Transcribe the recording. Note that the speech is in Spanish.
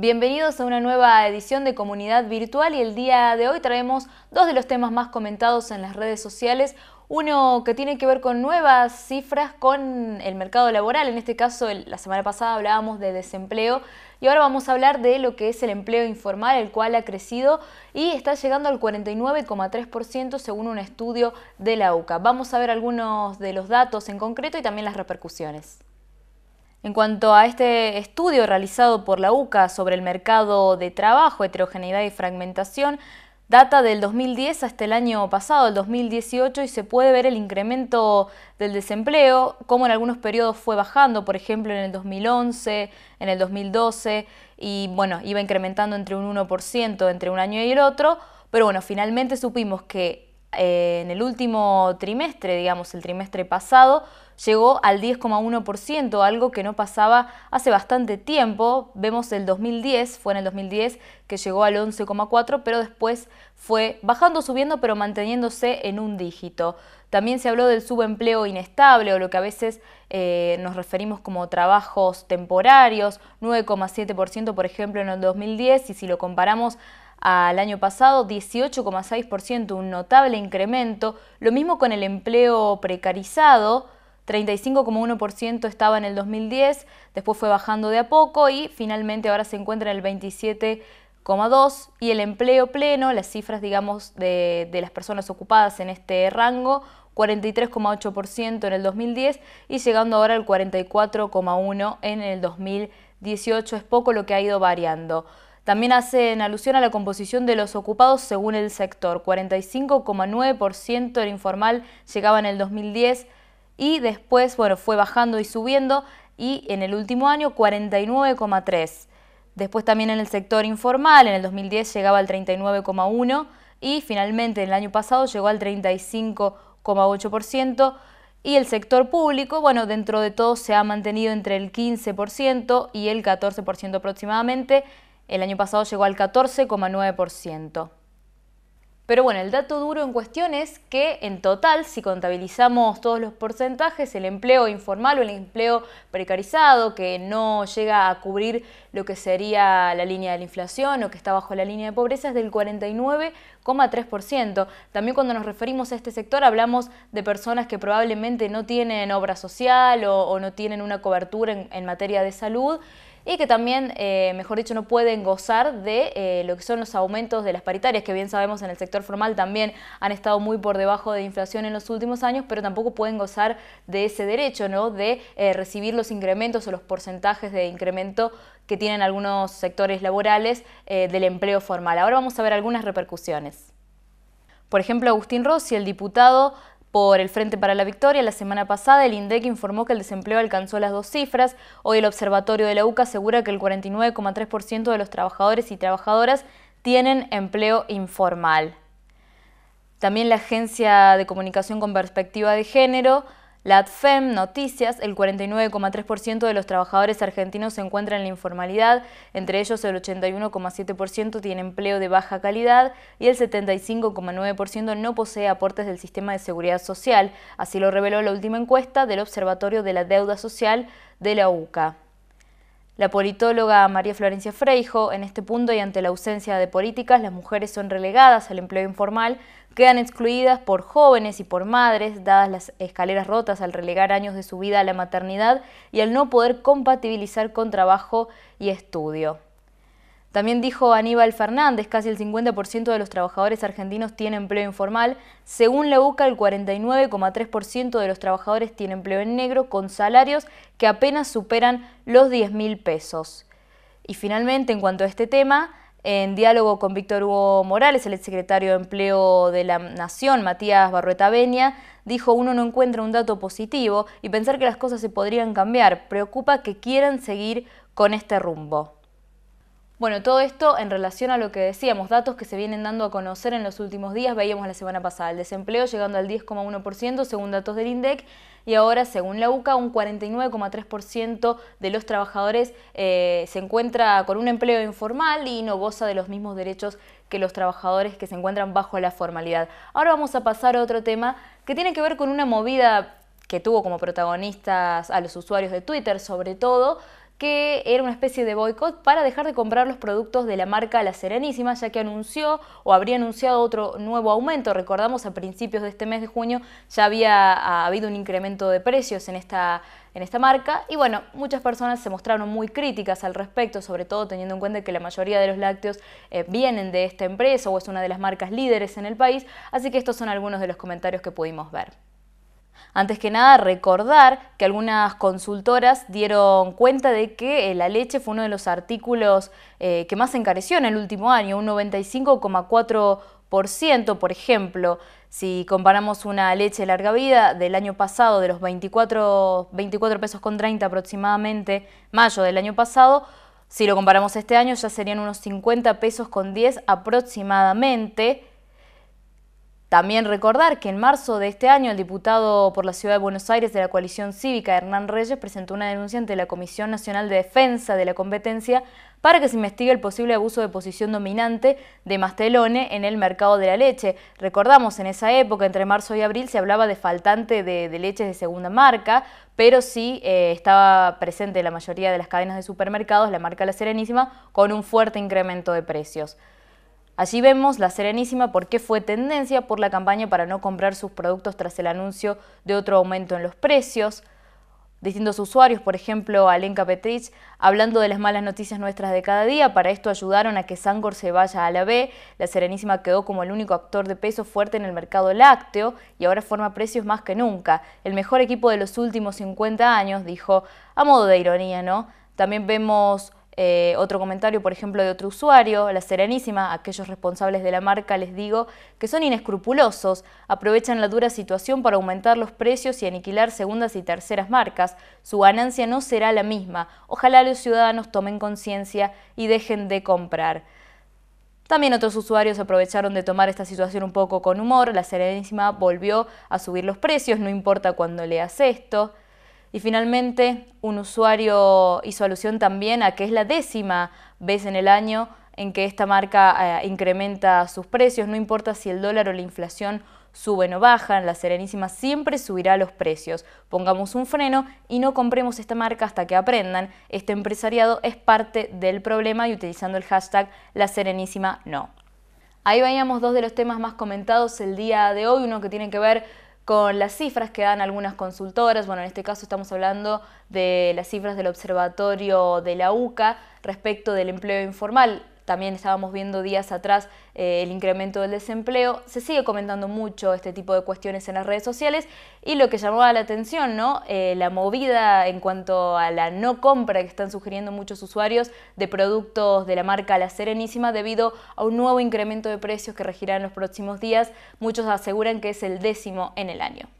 Bienvenidos a una nueva edición de Comunidad Virtual y el día de hoy traemos dos de los temas más comentados en las redes sociales. Uno que tiene que ver con nuevas cifras con el mercado laboral. En este caso, la semana pasada hablábamos de desempleo y ahora vamos a hablar de lo que es el empleo informal, el cual ha crecido y está llegando al 49,3% según un estudio de la UCA. Vamos a ver algunos de los datos en concreto y también las repercusiones. En cuanto a este estudio realizado por la UCA sobre el mercado de trabajo, heterogeneidad y fragmentación, data del 2010 hasta el año pasado, el 2018, y se puede ver el incremento del desempleo, como en algunos periodos fue bajando, por ejemplo en el 2011, en el 2012, y bueno, iba incrementando entre un 1% entre un año y el otro, pero bueno, finalmente supimos que eh, en el último trimestre, digamos el trimestre pasado, llegó al 10,1%, algo que no pasaba hace bastante tiempo. Vemos el 2010, fue en el 2010 que llegó al 11,4%, pero después fue bajando, subiendo, pero manteniéndose en un dígito. También se habló del subempleo inestable o lo que a veces eh, nos referimos como trabajos temporarios, 9,7% por ejemplo en el 2010 y si lo comparamos al año pasado, 18,6%, un notable incremento. Lo mismo con el empleo precarizado, 35,1% estaba en el 2010, después fue bajando de a poco y finalmente ahora se encuentra en el 27,2% y el empleo pleno, las cifras digamos de, de las personas ocupadas en este rango, 43,8% en el 2010 y llegando ahora al 44,1% en el 2018. Es poco lo que ha ido variando. También hacen alusión a la composición de los ocupados según el sector. 45,9% era informal llegaba en el 2010 y después bueno, fue bajando y subiendo y en el último año 49,3%. Después también en el sector informal, en el 2010 llegaba al 39,1% y finalmente en el año pasado llegó al 35,8%. Y el sector público, bueno, dentro de todo se ha mantenido entre el 15% y el 14% aproximadamente. El año pasado llegó al 14,9%. Pero bueno, el dato duro en cuestión es que en total, si contabilizamos todos los porcentajes, el empleo informal o el empleo precarizado, que no llega a cubrir lo que sería la línea de la inflación o que está bajo la línea de pobreza, es del 49,3%. También cuando nos referimos a este sector hablamos de personas que probablemente no tienen obra social o, no tienen una cobertura en materia de salud y que también, eh, mejor dicho, no pueden gozar de eh, lo que son los aumentos de las paritarias, que bien sabemos en el sector formal también han estado muy por debajo de inflación en los últimos años, pero tampoco pueden gozar de ese derecho, ¿no? De eh, recibir los incrementos o los porcentajes de incremento que tienen algunos sectores laborales del empleo formal. Ahora vamos a ver algunas repercusiones. Por ejemplo, Agustín Rossi, el diputado por el Frente para la Victoria, la semana pasada el INDEC informó que el desempleo alcanzó las dos cifras. Hoy el Observatorio de la UCA asegura que el 49,3% de los trabajadores y trabajadoras tienen empleo informal. También la Agencia de Comunicación con Perspectiva de Género la Noticias, el 49,3% de los trabajadores argentinos se encuentran en la informalidad, entre ellos el 81,7% tiene empleo de baja calidad y el 75,9% no posee aportes del sistema de seguridad social, así lo reveló la última encuesta del Observatorio de la Deuda Social de la UCA. La politóloga María Florencia Freijo, en este punto y ante la ausencia de políticas, las mujeres son relegadas al empleo informal, quedan excluidas por jóvenes y por madres, dadas las escaleras rotas al relegar años de su vida a la maternidad y al no poder compatibilizar con trabajo y estudio. También dijo Aníbal Fernández, casi el 50% de los trabajadores argentinos tiene empleo informal. Según la UCA, el 49,3% de los trabajadores tienen empleo en negro con salarios que apenas superan los 10 mil pesos. Y finalmente, en cuanto a este tema, en diálogo con Víctor Hugo Morales, el exsecretario de Empleo de la Nación, Matías Barrueta Beña, dijo uno no encuentra un dato positivo y pensar que las cosas se podrían cambiar. Preocupa que quieran seguir con este rumbo. Bueno, todo esto en relación a lo que decíamos, datos que se vienen dando a conocer en los últimos días, veíamos la semana pasada, el desempleo llegando al 10,1% según datos del INDEC y ahora según la UCA un 49,3% de los trabajadores eh, se encuentra con un empleo informal y no goza de los mismos derechos que los trabajadores que se encuentran bajo la formalidad. Ahora vamos a pasar a otro tema que tiene que ver con una movida que tuvo como protagonistas a los usuarios de Twitter sobre todo, que era una especie de boicot para dejar de comprar los productos de la marca La Serenísima, ya que anunció o habría anunciado otro nuevo aumento. Recordamos a principios de este mes de junio ya había habido un incremento de precios en esta, en esta marca y bueno, muchas personas se mostraron muy críticas al respecto, sobre todo teniendo en cuenta que la mayoría de los lácteos eh, vienen de esta empresa o es una de las marcas líderes en el país, así que estos son algunos de los comentarios que pudimos ver. Antes que nada, recordar que algunas consultoras dieron cuenta de que eh, la leche fue uno de los artículos eh, que más encareció en el último año, un 95,4%, por ejemplo. Si comparamos una leche larga vida del año pasado, de los 24, 24 pesos con 30 aproximadamente, mayo del año pasado, si lo comparamos este año ya serían unos 50 pesos con 10 aproximadamente. También recordar que en marzo de este año el diputado por la Ciudad de Buenos Aires de la coalición cívica Hernán Reyes presentó una denuncia ante la Comisión Nacional de Defensa de la Competencia para que se investigue el posible abuso de posición dominante de Mastelone en el mercado de la leche. Recordamos, en esa época, entre marzo y abril, se hablaba de faltante de, leche leches de segunda marca, pero sí eh, estaba presente en la mayoría de las cadenas de supermercados la marca La Serenísima con un fuerte incremento de precios. Allí vemos la Serenísima por qué fue tendencia por la campaña para no comprar sus productos tras el anuncio de otro aumento en los precios. Distintos usuarios, por ejemplo, Alenka Petrich, hablando de las malas noticias nuestras de cada día, para esto ayudaron a que Sangor se vaya a la B, la Serenísima quedó como el único actor de peso fuerte en el mercado lácteo y ahora forma precios más que nunca. El mejor equipo de los últimos 50 años, dijo, a modo de ironía, ¿no? También vemos eh, otro comentario, por ejemplo, de otro usuario, La Serenísima, aquellos responsables de la marca les digo que son inescrupulosos, aprovechan la dura situación para aumentar los precios y aniquilar segundas y terceras marcas. Su ganancia no será la misma. Ojalá los ciudadanos tomen conciencia y dejen de comprar. También otros usuarios aprovecharon de tomar esta situación un poco con humor. La Serenísima volvió a subir los precios, no importa cuándo leas esto. Y finalmente, un usuario hizo alusión también a que es la décima vez en el año en que esta marca eh, incrementa sus precios, no importa si el dólar o la inflación suben o bajan, la Serenísima siempre subirá los precios. Pongamos un freno y no compremos esta marca hasta que aprendan. Este empresariado es parte del problema y utilizando el hashtag La Serenísima no. Ahí veíamos dos de los temas más comentados el día de hoy, uno que tiene que ver con las cifras que dan algunas consultoras. Bueno, en este caso estamos hablando de las cifras del Observatorio de la UCA respecto del empleo informal también estábamos viendo días atrás eh, el incremento del desempleo, se sigue comentando mucho este tipo de cuestiones en las redes sociales y lo que llamaba la atención, ¿no? Eh, la movida en cuanto a la no compra que están sugiriendo muchos usuarios de productos de la marca La Serenísima debido a un nuevo incremento de precios que regirá en los próximos días, muchos aseguran que es el décimo en el año.